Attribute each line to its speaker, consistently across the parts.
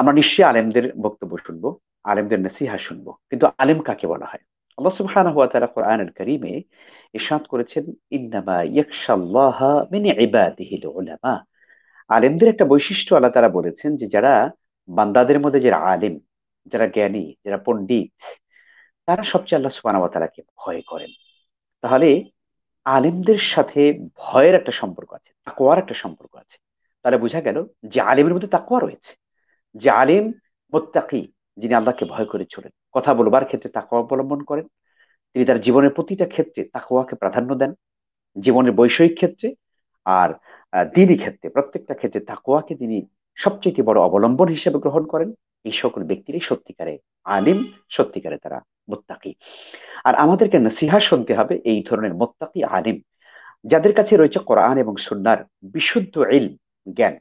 Speaker 1: আমরা নিশ্চয়ই আলেমদের বক্তব্য শুনবো আলেমদের নসিহা শুনবো কিন্তু আলেম কাকে বলা হয় আল্লাহ সুবহানাহু ওয়া তাআলা কোরআনুল কারীমে ইরশাদ করেছেন ইন্নামা ইয়াকশাল্লাহ মিন ইবাদিহিল উলামা আলেমদের একটা বৈশিষ্ট্য আল্লাহ তারা বলেছেন যে যারা বান্দাদের মধ্যে যারা আলেম যারা জ্ঞানী যারা পণ্ডিত তারা সবচেয়ে আল্লাহ সুবহানাহু ওয়া তাআলাকে ভয় করেন তাহলে আলেমদের সাথে ভয়ের একটা সম্পর্ক আছে তাকোয়ার একটা সম্পর্ক আছে তাহলে বোঝা গেল যে আলেমের মধ্যে তাকোয়া রয়েছে যে আলিম মোত্তাকি যিনি আল্লাহকে ভয় করে চলেন কথা বলবার ক্ষেত্রে তাকওয়া অবলম্বন করেন তিনি তার জীবনের প্রতিটা ক্ষেত্রে তাকওয়াকে প্রাধান্য দেন জীবনের বৈষয়িক ক্ষেত্রে আর দিনই ক্ষেত্রে প্রত্যেকটা ক্ষেত্রে তাকুয়াকে তিনি সবচেয়ে বড় অবলম্বন হিসেবে গ্রহণ করেন এই সকল ব্যক্তিরই সত্যিকারে আলিম সত্যিকারে তারা মোত্তাকি আর আমাদেরকে নসিহা শুনতে হবে এই ধরনের মোত্তাকি আলিম যাদের কাছে রয়েছে কোরআন এবং সুন্নার বিশুদ্ধ ইল জ্ঞান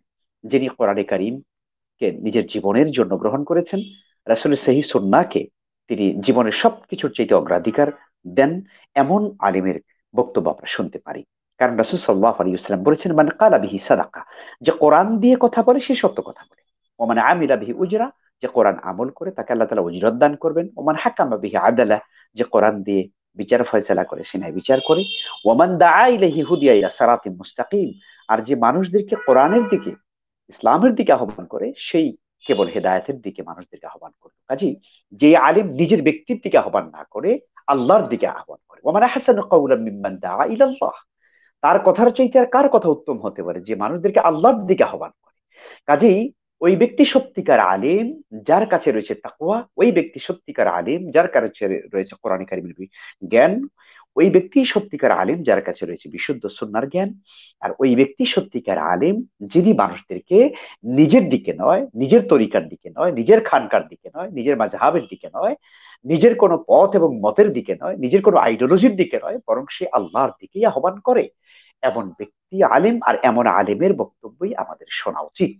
Speaker 1: যিনি কোরআনে করিম কে নিজের জীবনের জন্য গ্রহণ করেছেন রাসুলের সেহি সন্নাকে তিনি জীবনের কিছুর চাইতে অগ্রাধিকার দেন এমন আলিমের বক্তব্য আমরা শুনতে পারি কারণ রাসুল সাল্লাহ আলী ইসলাম বলেছেন মানে কালাবিহি সাদাকা যে কোরআন দিয়ে কথা বলে সে সত্য কথা বলে ও মানে আমিরাবিহি উজরা যে কোরআন আমল করে তাকে আল্লাহ তালা উজরত দান করবেন ওমান হাকামাবিহি আদালা যে কোরআন দিয়ে বিচার ফয়সলা করে সে বিচার করে ওমান দা আইলে হিহুদিয়া সারাতি মুস্তাকিম আর যে মানুষদেরকে কোরআনের দিকে ইসলামের দিকে আহ্বান করে সেই কেবল হেদায়তের দিকে মানুষদেরকে আহ্বান করবে কাজী যে আলেম নিজের ব্যক্তির দিকে আহ্বান না করে আল্লাহর দিকে আহ্বান করে হাসান তার কথার চাইতে আর কার কথা উত্তম হতে পারে যে মানুষদেরকে আল্লাহর দিকে আহ্বান করে কাজেই ওই ব্যক্তি সত্যিকার আলেম যার কাছে রয়েছে তাকুয়া ওই ব্যক্তি সত্যিকার আলেম যার কাছে রয়েছে কোরআন কারিমের জ্ঞান ওই ব্যক্তি সত্যিকার আলেম যার কাছে রয়েছে বিশুদ্ধ সন্ন্যার জ্ঞান আর ওই ব্যক্তি সত্যিকার আলেম যিনি মানুষদেরকে নিজের দিকে নয় নিজের তরিকার দিকে নয় নিজের খানকার দিকে নয় নিজের মাঝহাবের দিকে নয় নিজের কোনো পথ এবং মতের দিকে নয় নিজের কোনো আইডিওলজির দিকে নয় বরং সে আল্লাহর দিকেই আহ্বান করে এমন ব্যক্তি আলেম আর এমন আলেমের বক্তব্যই আমাদের শোনা উচিত